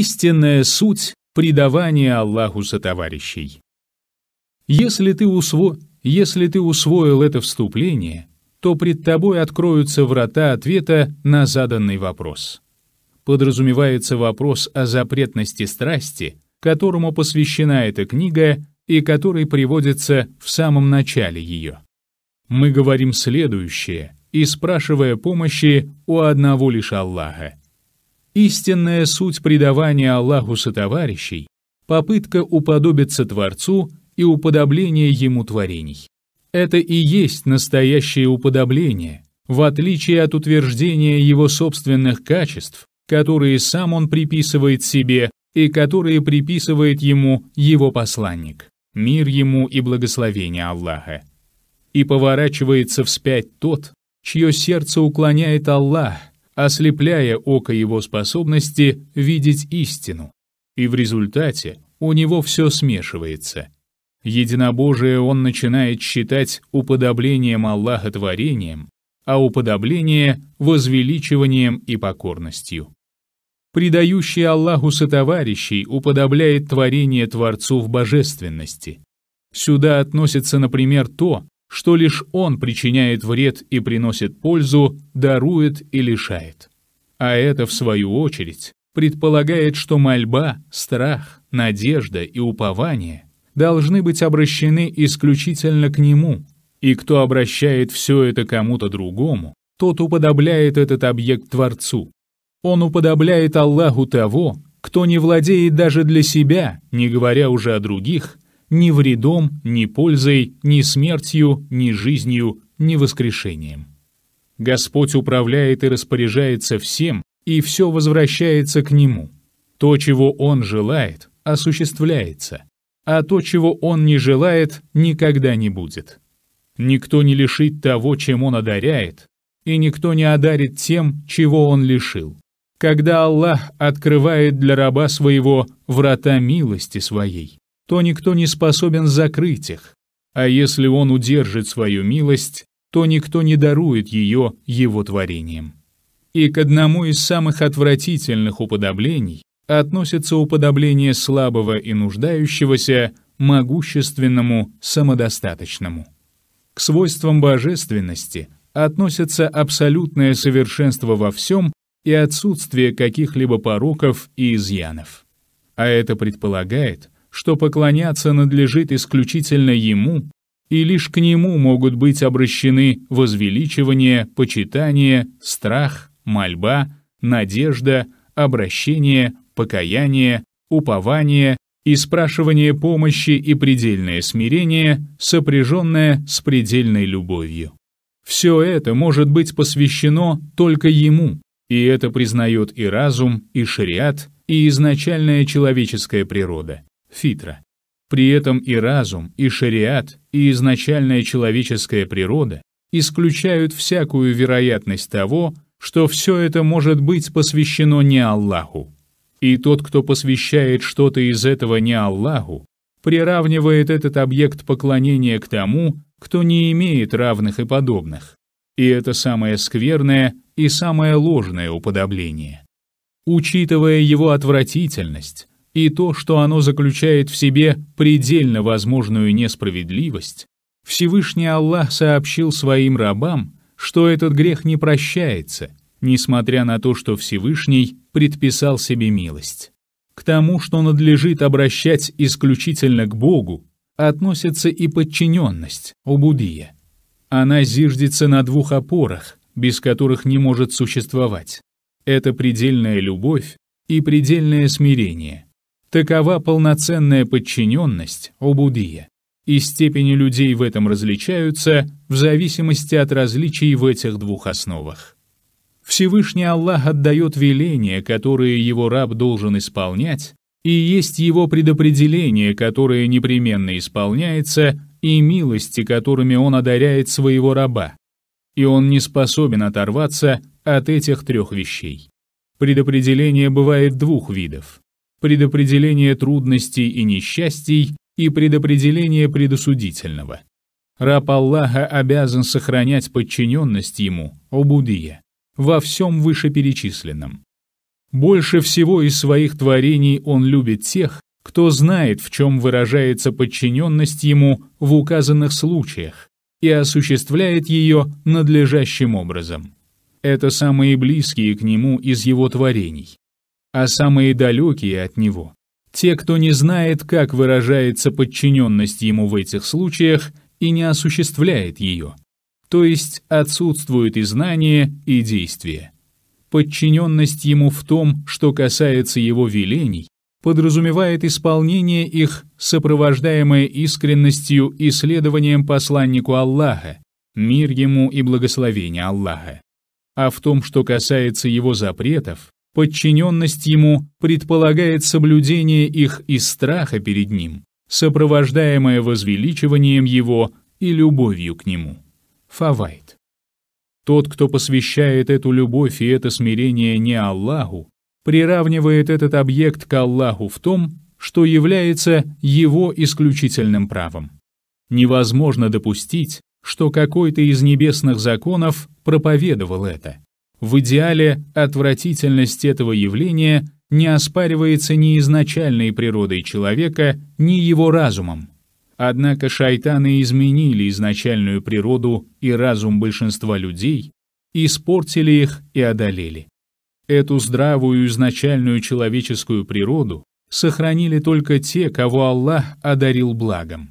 истинная суть предавания Аллаху сотоварищей. Если ты, усво... Если ты усвоил это вступление, то пред тобой откроются врата ответа на заданный вопрос. Подразумевается вопрос о запретности страсти, которому посвящена эта книга и который приводится в самом начале ее. Мы говорим следующее и спрашивая помощи у одного лишь Аллаха – Истинная суть предавания Аллаху сотоварищей – попытка уподобиться Творцу и уподобление Ему творений. Это и есть настоящее уподобление, в отличие от утверждения его собственных качеств, которые сам он приписывает себе и которые приписывает ему его посланник, мир ему и благословение Аллаха. И поворачивается вспять тот, чье сердце уклоняет Аллах – ослепляя око его способности видеть истину. И в результате у него все смешивается. Единобожие он начинает считать уподоблением Аллаха творением, а уподобление — возвеличиванием и покорностью. Предающий Аллаху сотоварищей уподобляет творение Творцу в божественности. Сюда относится, например, то, что лишь он причиняет вред и приносит пользу, дарует и лишает. А это, в свою очередь, предполагает, что мольба, страх, надежда и упование должны быть обращены исключительно к Нему, и кто обращает все это кому-то другому, тот уподобляет этот объект Творцу. Он уподобляет Аллаху того, кто не владеет даже для себя, не говоря уже о других, ни вредом, ни пользой, ни смертью, ни жизнью, ни воскрешением. Господь управляет и распоряжается всем, и все возвращается к Нему. То, чего Он желает, осуществляется, а то, чего Он не желает, никогда не будет. Никто не лишит того, чем Он одаряет, и никто не одарит тем, чего Он лишил. Когда Аллах открывает для раба своего врата милости своей, то никто не способен закрыть их. А если он удержит свою милость, то никто не дарует ее его творением. И к одному из самых отвратительных уподоблений относится уподобление слабого и нуждающегося могущественному самодостаточному. К свойствам божественности относятся абсолютное совершенство во всем и отсутствие каких-либо пороков и изъянов. А это предполагает, что поклоняться надлежит исключительно Ему, и лишь к Нему могут быть обращены возвеличивание, почитание, страх, мольба, надежда, обращение, покаяние, упование и спрашивание помощи и предельное смирение, сопряженное с предельной любовью. Все это может быть посвящено только Ему, и это признает и разум, и шариат, и изначальная человеческая природа фитра. При этом и разум, и шариат, и изначальная человеческая природа исключают всякую вероятность того, что все это может быть посвящено не Аллаху. И тот, кто посвящает что-то из этого не Аллаху, приравнивает этот объект поклонения к тому, кто не имеет равных и подобных. И это самое скверное и самое ложное уподобление. Учитывая его отвратительность, и то, что оно заключает в себе предельно возможную несправедливость, Всевышний Аллах сообщил своим рабам, что этот грех не прощается, несмотря на то, что Всевышний предписал себе милость. К тому, что надлежит обращать исключительно к Богу, относится и подчиненность, убудия. Она зиждется на двух опорах, без которых не может существовать. Это предельная любовь и предельное смирение. Такова полноценная подчиненность обудия, и степени людей в этом различаются в зависимости от различий в этих двух основах. Всевышний Аллах отдает веления, которые его раб должен исполнять, и есть его предопределение, которое непременно исполняется, и милости, которыми он одаряет своего раба. И он не способен оторваться от этих трех вещей. Предопределение бывает двух видов предопределение трудностей и несчастий и предопределение предосудительного. Раб Аллаха обязан сохранять подчиненность ему, Обудия, во всем вышеперечисленном. Больше всего из своих творений он любит тех, кто знает, в чем выражается подчиненность ему в указанных случаях и осуществляет ее надлежащим образом. Это самые близкие к нему из его творений а самые далекие от него. Те, кто не знает, как выражается подчиненность ему в этих случаях и не осуществляет ее. То есть отсутствует и знание, и действие. Подчиненность ему в том, что касается его велений, подразумевает исполнение их, сопровождаемое искренностью и следованием посланнику Аллаха, мир ему и благословение Аллаха. А в том, что касается его запретов, Подчиненность ему предполагает соблюдение их из страха перед ним, сопровождаемое возвеличиванием его и любовью к нему. Фавайт. Тот, кто посвящает эту любовь и это смирение не Аллаху, приравнивает этот объект к Аллаху в том, что является его исключительным правом. Невозможно допустить, что какой-то из небесных законов проповедовал это. В идеале отвратительность этого явления не оспаривается ни изначальной природой человека, ни его разумом. Однако шайтаны изменили изначальную природу и разум большинства людей, испортили их и одолели. Эту здравую изначальную человеческую природу сохранили только те, кого Аллах одарил благом.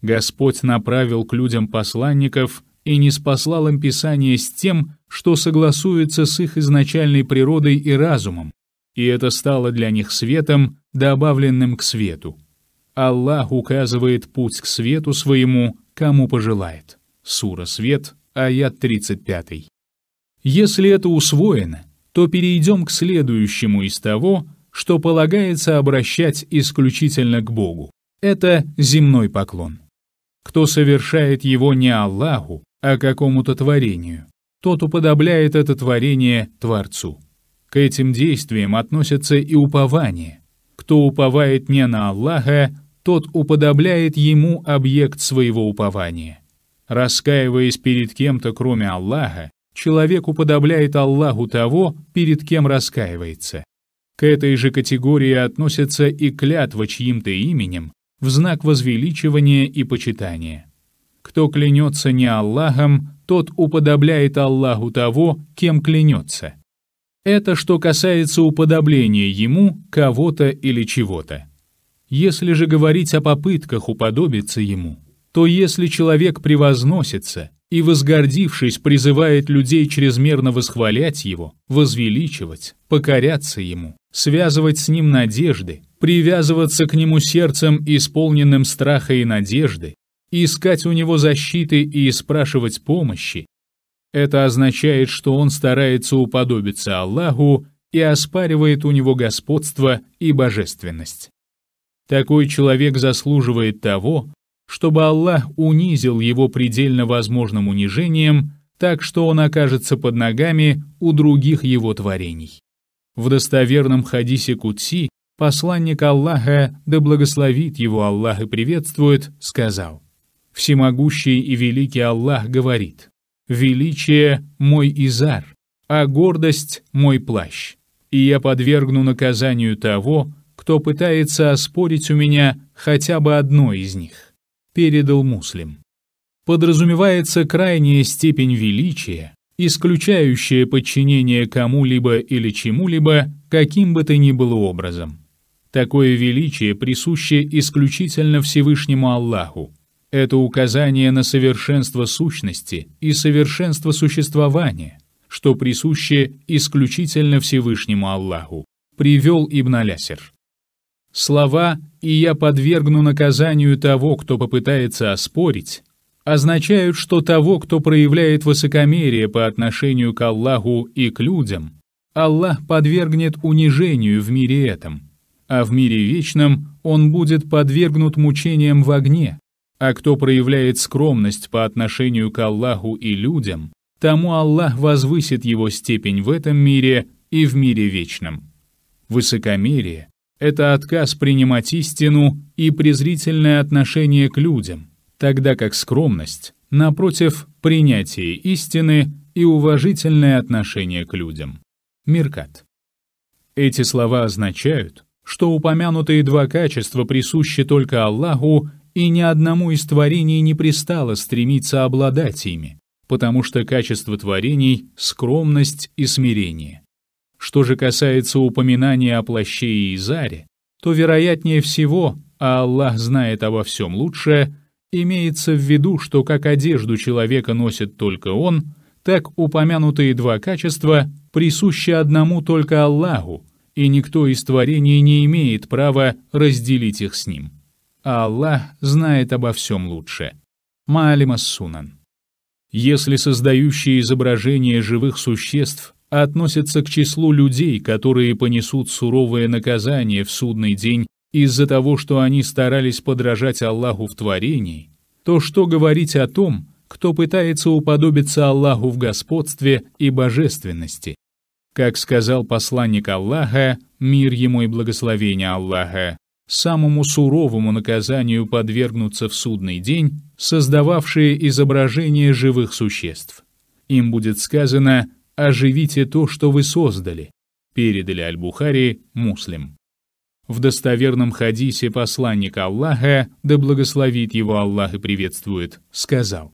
Господь направил к людям посланников, и не спаслал им Писание с тем, что согласуется с их изначальной природой и разумом, и это стало для них светом, добавленным к свету. Аллах указывает путь к свету своему, кому пожелает. Сура «Свет», аят 35. Если это усвоено, то перейдем к следующему из того, что полагается обращать исключительно к Богу. Это земной поклон. Кто совершает его не Аллаху, а какому-то творению. Тот уподобляет это творение Творцу. К этим действиям относятся и упование. Кто уповает не на Аллаха, тот уподобляет ему объект своего упования. Раскаиваясь перед кем-то, кроме Аллаха, человек уподобляет Аллаху того, перед кем раскаивается. К этой же категории относятся и клятва чьим-то именем в знак возвеличивания и почитания. Кто клянется не Аллахом, тот уподобляет Аллаху того, кем клянется. Это что касается уподобления ему кого-то или чего-то. Если же говорить о попытках уподобиться ему, то если человек превозносится и, возгордившись, призывает людей чрезмерно восхвалять его, возвеличивать, покоряться ему, связывать с ним надежды, привязываться к нему сердцем, исполненным страха и надежды, и искать у него защиты и спрашивать помощи, это означает, что он старается уподобиться Аллаху и оспаривает у него господство и божественность. Такой человек заслуживает того, чтобы Аллах унизил его предельно возможным унижением, так что он окажется под ногами у других его творений. В достоверном хадисе Кутси посланник Аллаха, да благословит его Аллах и приветствует, сказал Всемогущий и великий Аллах говорит, «Величие – мой изар, а гордость – мой плащ, и я подвергну наказанию того, кто пытается оспорить у меня хотя бы одно из них», – передал муслим. Подразумевается крайняя степень величия, исключающая подчинение кому-либо или чему-либо, каким бы то ни было образом. Такое величие присуще исключительно Всевышнему Аллаху, это указание на совершенство сущности и совершенство существования, что присуще исключительно Всевышнему Аллаху, привел Ибн Алясер. Слова «и я подвергну наказанию того, кто попытается оспорить» означают, что того, кто проявляет высокомерие по отношению к Аллаху и к людям, Аллах подвергнет унижению в мире этом, а в мире вечном он будет подвергнут мучениям в огне, а кто проявляет скромность по отношению к Аллаху и людям, тому Аллах возвысит его степень в этом мире и в мире вечном. Высокомерие — это отказ принимать истину и презрительное отношение к людям, тогда как скромность, напротив, принятие истины и уважительное отношение к людям. Миркат. Эти слова означают, что упомянутые два качества присущи только Аллаху и ни одному из творений не пристало стремиться обладать ими, потому что качество творений — скромность и смирение. Что же касается упоминания о плаще и Изаре, то, вероятнее всего, а Аллах знает обо всем лучшее, имеется в виду, что как одежду человека носит только он, так упомянутые два качества присущи одному только Аллаху, и никто из творений не имеет права разделить их с ним а Аллах знает обо всем лучше. Маалима Сунан. Если создающие изображения живых существ относятся к числу людей, которые понесут суровое наказание в судный день из-за того, что они старались подражать Аллаху в творении, то что говорить о том, кто пытается уподобиться Аллаху в господстве и божественности? Как сказал посланник Аллаха, мир ему и благословение Аллаха, самому суровому наказанию подвергнутся в судный день создававшие изображение живых существ. Им будет сказано «Оживите то, что вы создали», передали Аль-Бухари муслим. В достоверном хадисе посланник Аллаха, да благословит его Аллах и приветствует, сказал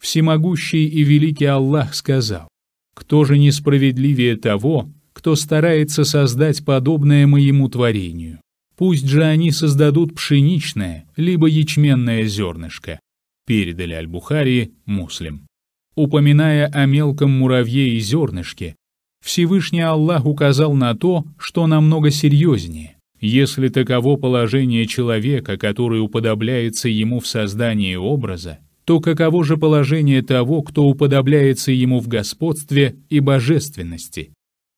«Всемогущий и великий Аллах сказал, кто же несправедливее того, кто старается создать подобное моему творению?» Пусть же они создадут пшеничное, либо ячменное зернышко, передали Аль-Бухари муслим. Упоминая о мелком муравье и зернышке, Всевышний Аллах указал на то, что намного серьезнее. Если таково положение человека, который уподобляется ему в создании образа, то каково же положение того, кто уподобляется ему в господстве и божественности?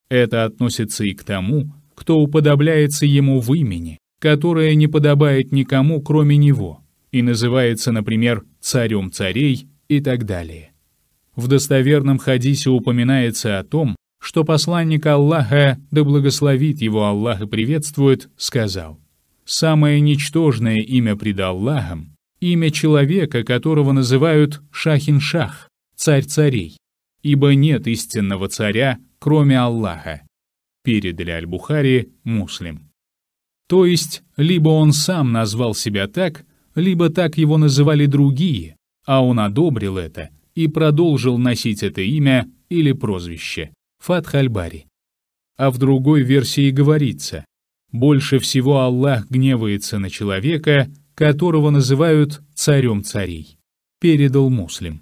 Это относится и к тому, кто уподобляется ему в имени, которое не подобает никому, кроме него, и называется, например, царем царей и так далее. В достоверном хадисе упоминается о том, что посланник Аллаха, да благословит его Аллах и приветствует, сказал, «Самое ничтожное имя пред Аллахом — имя человека, которого называют Шахин-Шах, царь царей, ибо нет истинного царя, кроме Аллаха, передали Аль-Бухари муслим. То есть, либо он сам назвал себя так, либо так его называли другие, а он одобрил это и продолжил носить это имя или прозвище – Фатхальбари. А в другой версии говорится «Больше всего Аллах гневается на человека, которого называют царем царей», – передал муслим.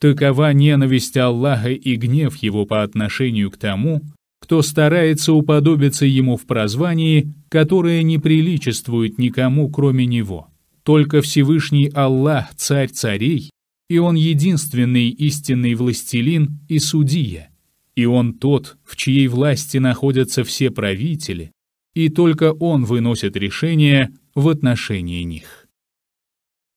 Такова ненависть Аллаха и гнев его по отношению к тому, кто старается уподобиться ему в прозвании, которое не приличествует никому, кроме него. Только Всевышний Аллах, Царь царей, и Он единственный истинный властелин и судья, и Он тот, в чьей власти находятся все правители, и только Он выносит решения в отношении них.